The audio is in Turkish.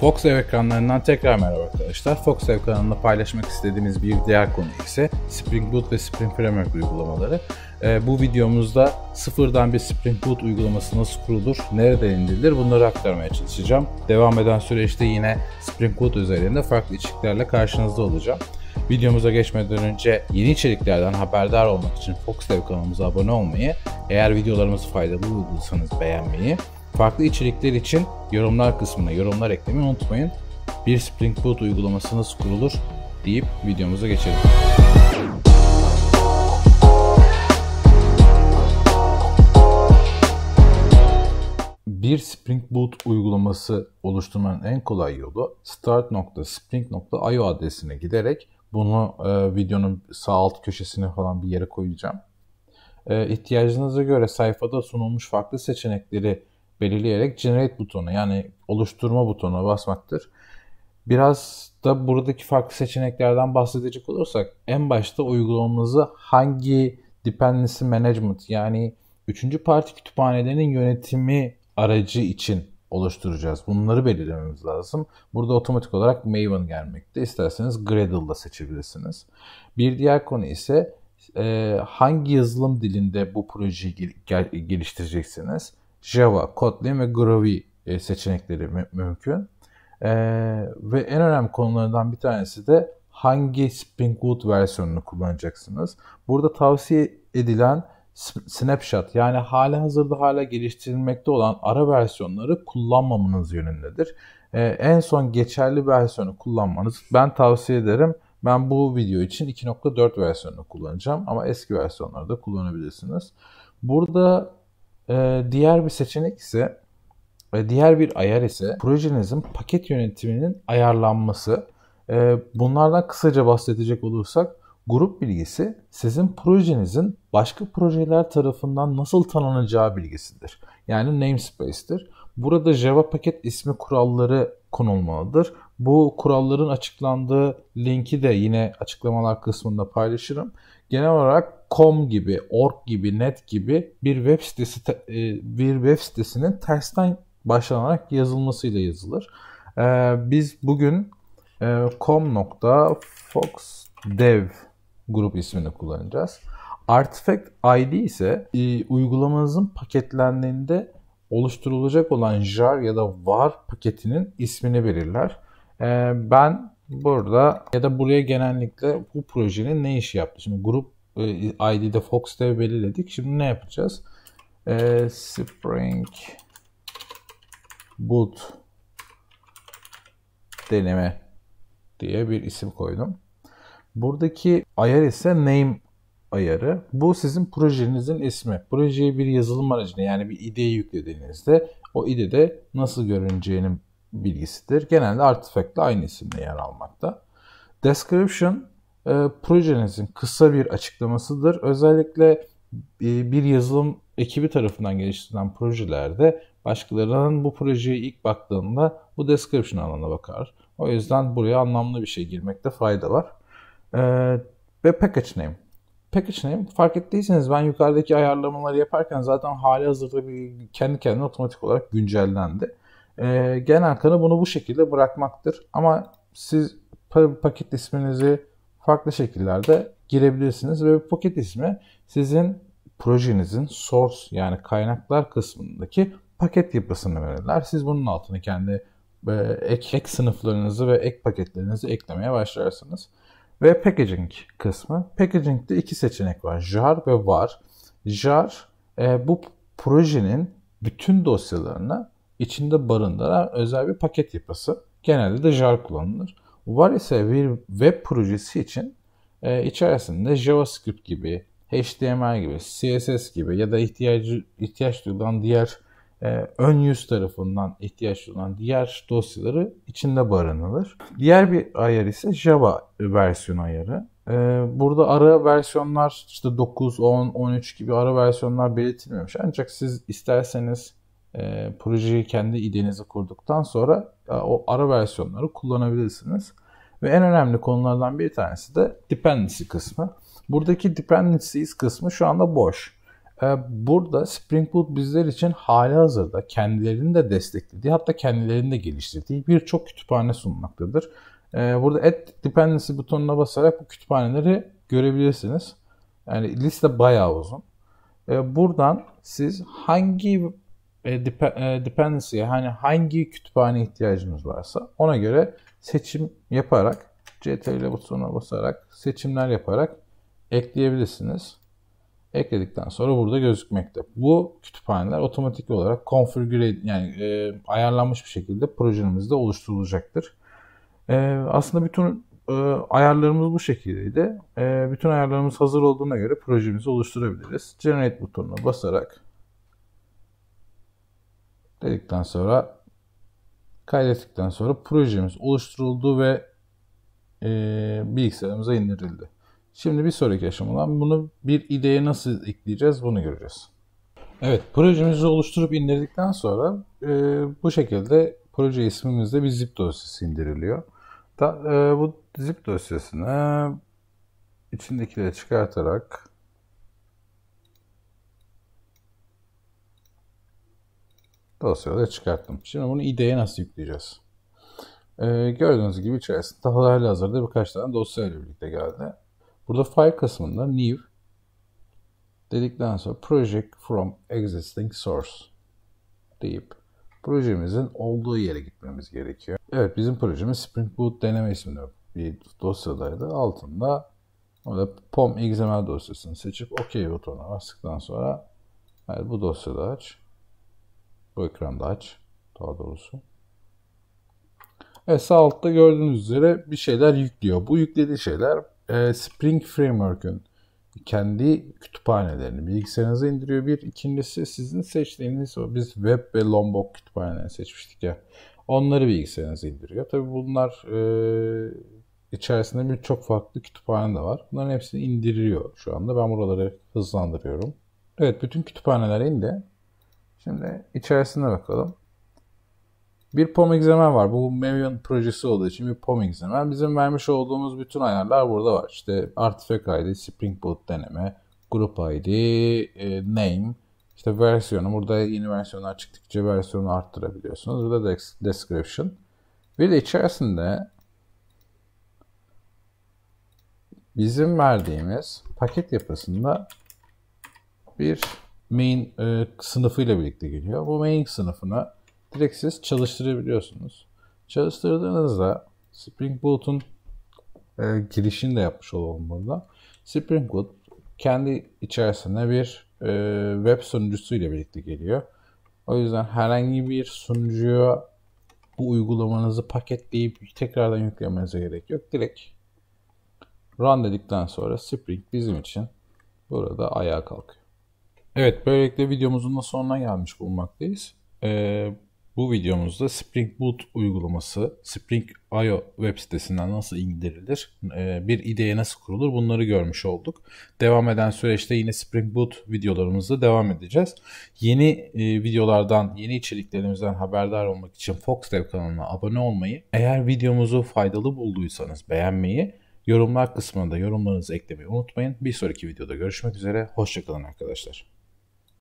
Fox Ev ekranlarından tekrar merhaba arkadaşlar. Fox Ev kanalında paylaşmak istediğimiz bir diğer konu ise Spring Boot ve Spring Framework uygulamaları. E, bu videomuzda sıfırdan bir Spring Boot uygulaması nasıl kurulur, nereden indirilir bunları aktarmaya çalışacağım. Devam eden süreçte yine Spring Boot üzerinde farklı içeriklerle karşınızda olacağım. Videomuza geçmeden önce yeni içeriklerden haberdar olmak için Fox Ev kanalımıza abone olmayı, eğer videolarımız faydalı bulduysanız beğenmeyi Farklı içerikler için yorumlar kısmına yorumlar eklemeyi unutmayın. Bir Spring Boot uygulaması nasıl kurulur deyip videomuza geçelim. Bir Spring Boot uygulaması oluşturmanın en kolay yolu start.spring.io adresine giderek bunu e, videonun sağ alt köşesine falan bir yere koyacağım. E, ihtiyacınıza göre sayfada sunulmuş farklı seçenekleri belirleyerek generate butonu yani oluşturma butonuna basmaktır. Biraz da buradaki farklı seçeneklerden bahsedecek olursak en başta uygulamamızı hangi dependency management yani üçüncü parti kütüphanelerinin yönetimi aracı için oluşturacağız. Bunları belirlememiz lazım. Burada otomatik olarak Maven gelmekte. İsterseniz Gradle da seçebilirsiniz. Bir diğer konu ise e, hangi yazılım dilinde bu projeyi gel- geliştireceksiniz? Java, Kotlin ve Groovy e, seçenekleri mü- mümkün. E, ve en önemli konulardan bir tanesi de hangi Spring Boot versiyonunu kullanacaksınız. Burada tavsiye edilen snapshot yani hali hazırda hala geliştirilmekte olan ara versiyonları kullanmamanız yönündedir. Ee, en son geçerli versiyonu kullanmanız ben tavsiye ederim. Ben bu video için 2.4 versiyonunu kullanacağım ama eski versiyonları da kullanabilirsiniz. Burada e, diğer bir seçenek ise e, diğer bir ayar ise projenizin paket yönetiminin ayarlanması. E, bunlardan kısaca bahsedecek olursak grup bilgisi sizin projenizin başka projeler tarafından nasıl tanınacağı bilgisidir. Yani namespace'tir. Burada Java paket ismi kuralları konulmalıdır. Bu kuralların açıklandığı linki de yine açıklamalar kısmında paylaşırım genel olarak com gibi, org gibi, net gibi bir web sitesi e, bir web sitesinin tersten başlanarak yazılmasıyla yazılır. E, biz bugün e, com.foxdev grup ismini kullanacağız. Artifact ID ise uygulamanızın paketlendiğinde oluşturulacak olan jar ya da var paketinin ismini verirler. Ben Burada ya da buraya genellikle bu projenin ne işi yaptı? Şimdi grup e, ID'de Fox'te belirledik. Şimdi ne yapacağız? E, Spring Boot deneme diye bir isim koydum. Buradaki ayar ise name ayarı. Bu sizin projenizin ismi. Projeyi bir yazılım aracını yani bir IDE yüklediğinizde o IDE'de nasıl görüneceğini bilgisidir. Genelde artifact'le aynı isimde yer almakta. Description e, projenizin kısa bir açıklamasıdır. Özellikle e, bir yazılım ekibi tarafından geliştirilen projelerde başkalarının bu projeye ilk baktığında bu description alanına bakar. O yüzden buraya anlamlı bir şey girmekte fayda var. E, ve package name. Package name fark ettiyseniz ben yukarıdaki ayarlamaları yaparken zaten hali hazırda bir kendi kendine otomatik olarak güncellendi. E, ee, genel kanı bunu bu şekilde bırakmaktır. Ama siz paket isminizi farklı şekillerde girebilirsiniz ve bu paket ismi sizin projenizin source yani kaynaklar kısmındaki paket yapısını verirler. Siz bunun altını kendi e, ek, ek sınıflarınızı ve ek paketlerinizi eklemeye başlarsınız. Ve packaging kısmı. Packaging'de iki seçenek var. Jar ve var. Jar e, bu projenin bütün dosyalarını içinde barındıran özel bir paket yapısı. Genelde de jar kullanılır. Var ise bir web projesi için e, içerisinde JavaScript gibi, HTML gibi, CSS gibi ya da ihtiyacı, ihtiyaç duyulan diğer e, ön yüz tarafından ihtiyaç duyulan diğer dosyaları içinde barındırılır. Diğer bir ayar ise Java versiyon ayarı. E, burada ara versiyonlar işte 9, 10, 13 gibi ara versiyonlar belirtilmemiş. Ancak siz isterseniz e, projeyi kendi idenizi kurduktan sonra e, o ara versiyonları kullanabilirsiniz. Ve en önemli konulardan bir tanesi de dependency kısmı. Buradaki dependencies kısmı şu anda boş. E, burada Spring Boot bizler için hali hazırda kendilerinin de desteklediği hatta kendilerinin de geliştirdiği birçok kütüphane sunmaktadır. E, burada Add Dependency butonuna basarak bu kütüphaneleri görebilirsiniz. Yani liste bayağı uzun. E, buradan siz hangi e, dep- e, dependency yani hangi kütüphane ihtiyacımız varsa ona göre seçim yaparak CTRL butonuna basarak seçimler yaparak ekleyebilirsiniz. Ekledikten sonra burada gözükmekte. Bu kütüphaneler otomatik olarak konfigüre yani e, ayarlanmış bir şekilde projemizde oluşturulacaktır. E, aslında bütün e, ayarlarımız bu şekildeydi. E, bütün ayarlarımız hazır olduğuna göre projemizi oluşturabiliriz. Generate butonuna basarak dedikten sonra kaydettikten sonra projemiz oluşturuldu ve e, bilgisayarımıza indirildi. Şimdi bir sonraki aşamadan bunu bir ideye nasıl ekleyeceğiz bunu göreceğiz. Evet projemizi oluşturup indirdikten sonra e, bu şekilde proje ismimizde bir zip dosyası indiriliyor. Da, e, bu zip dosyasını içindekileri çıkartarak Dosyada çıkarttım. Şimdi bunu IDE'ye nasıl yükleyeceğiz? Ee, gördüğünüz gibi içerisinde hali hazırda birkaç tane dosya ile birlikte geldi. Burada file kısmında new dedikten sonra project from existing source deyip projemizin olduğu yere gitmemiz gerekiyor. Evet bizim projemiz Spring Boot deneme isimli bir dosyadaydı. Altında orada pom.xml dosyasını seçip OK butonuna bastıktan sonra yani bu dosyada aç. Bu ekranda aç. Daha doğrusu. Evet sağ altta gördüğünüz üzere bir şeyler yüklüyor. Bu yüklediği şeyler e, Spring Framework'ün kendi kütüphanelerini bilgisayarınıza indiriyor. Bir ikincisi sizin seçtiğiniz o biz web ve Lombok kütüphanelerini seçmiştik ya. Onları bilgisayarınıza indiriyor. Tabii bunlar e, içerisinde birçok farklı kütüphane de var. Bunların hepsini indiriyor şu anda. Ben buraları hızlandırıyorum. Evet bütün kütüphaneler indi. Şimdi içerisine bakalım. Bir POM egzemen var. Bu Mavion projesi olduğu için bir POM egzemen. Bizim vermiş olduğumuz bütün ayarlar burada var. İşte Artifact ID, Spring Boot deneme, Group ID, e, Name, işte versiyonu. Burada yeni versiyonlar çıktıkça versiyonu arttırabiliyorsunuz. Burada da Description. Bir de içerisinde bizim verdiğimiz paket yapısında bir main e, sınıfıyla birlikte geliyor. Bu main sınıfına direkt siz çalıştırabiliyorsunuz. Çalıştırdığınızda Spring Boot'un e, girişini de yapmış olalım burada. Spring Boot kendi içerisinde bir e, web sunucusuyla birlikte geliyor. O yüzden herhangi bir sunucuya bu uygulamanızı paketleyip tekrardan yüklemenize gerek yok. Direkt run dedikten sonra Spring bizim için burada ayağa kalkıyor. Evet, böylelikle videomuzun da sonuna gelmiş bulunmaktayız. Ee, bu videomuzda Spring Boot uygulaması, Spring IO web sitesinden nasıl indirilir, e, bir ideye nasıl kurulur bunları görmüş olduk. Devam eden süreçte yine Spring Boot videolarımızda devam edeceğiz. Yeni e, videolardan, yeni içeriklerimizden haberdar olmak için FoxDev kanalına abone olmayı, eğer videomuzu faydalı bulduysanız beğenmeyi, yorumlar kısmında yorumlarınızı eklemeyi unutmayın. Bir sonraki videoda görüşmek üzere, hoşçakalın arkadaşlar.